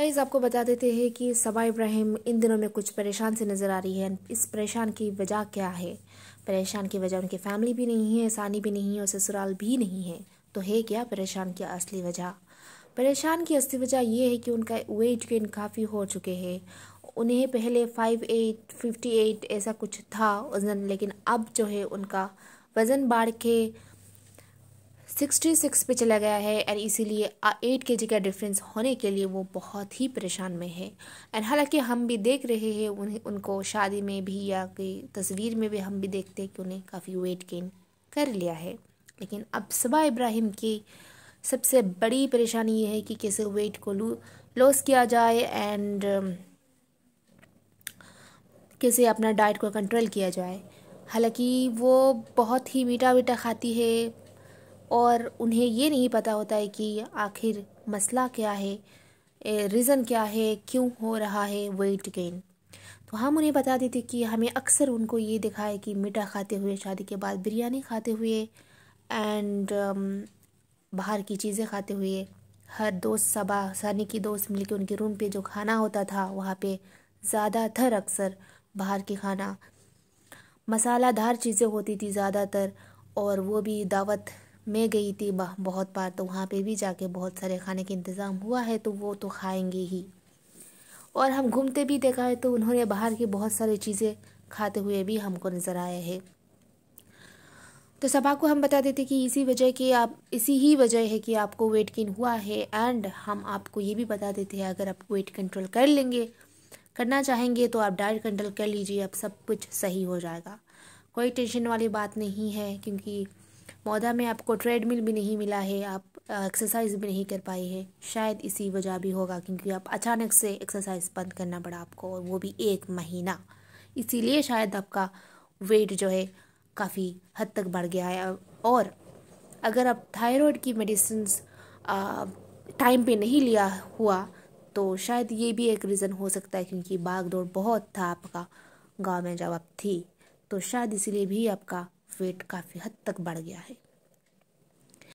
guys आपको बता देते हैं कि सबा इब्राहिम इन दिनों में कुछ परेशान से नज़र आ रही है इस परेशान की वजह क्या है परेशान की वजह उनकी फैमिली भी नहीं है सानी भी नहीं है और ससुराल भी नहीं है तो है क्या परेशान की असली वजह परेशान की असली वजह यह है कि उनका वेट गेन काफ़ी हो चुके हैं उन्हें पहले फाइव एट फिफ्टी एट ऐसा कुछ था वज़न लेकिन अब जो है उनका वज़न बाढ़ के सिक्सटी सिक्स पर चला गया है एंड इसीलिए एट के जी का डिफरेंस होने के लिए वो बहुत ही परेशान में है एंड हालांकि हम भी देख रहे हैं उन्हें उनको शादी में भी या कि तस्वीर में भी हम भी देखते हैं कि उन्हें काफ़ी वेट गेन कर लिया है लेकिन अब सबा इब्राहिम की सबसे बड़ी परेशानी ये है कि कैसे वेट को लू लॉस किया जाए एंड um, कैसे अपना डाइट को कंट्रोल किया जाए हालांकि वो बहुत ही मीठा मीठा खाती है और उन्हें ये नहीं पता होता है कि आखिर मसला क्या है रीज़न क्या है क्यों हो रहा है वेट गेन तो हम उन्हें बता देते कि हमें अक्सर उनको ये दिखा है कि मीठा खाते हुए शादी के बाद बिरयानी खाते हुए एंड um, बाहर की चीज़ें खाते हुए हर दोस्त सबा सानी की दोस्त मिलकर उनके रूम पे जो खाना होता था वहाँ पे ज़्यादातर अक्सर बाहर की खाना मसालादार चीज़ें होती थी ज़्यादातर और वो भी दावत मैं गई थी बह बहुत बार तो वहाँ पे भी जाके बहुत सारे खाने के इंतज़ाम हुआ है तो वो तो खाएंगे ही और हम घूमते भी देखा है तो उन्होंने बाहर की बहुत सारी चीज़ें खाते हुए भी हमको नज़र आए हैं तो सभा को हम बता देते कि इसी वजह की आप इसी ही वजह है कि आपको वेट गेन हुआ है एंड हम आपको ये भी बता देते हैं अगर आप वेट कंट्रोल कर लेंगे करना चाहेंगे तो आप डाइट कंट्रोल कर लीजिए अब सब कुछ सही हो जाएगा कोई टेंशन वाली बात नहीं है क्योंकि मौदा में आपको ट्रेडमिल भी नहीं मिला है आप एक्सरसाइज भी नहीं कर पाई है शायद इसी वजह भी होगा क्योंकि आप अचानक से एक्सरसाइज बंद करना पड़ा आपको और वो भी एक महीना इसीलिए शायद आपका वेट जो है काफ़ी हद तक बढ़ गया है और अगर आप थायराइड की मेडिसिन टाइम पे नहीं लिया हुआ तो शायद ये भी एक रीज़न हो सकता है क्योंकि भाग दौड़ बहुत था आपका गांव में जब आप थी तो शायद इसीलिए भी आपका वेट काफ़ी हद तक बढ़ गया है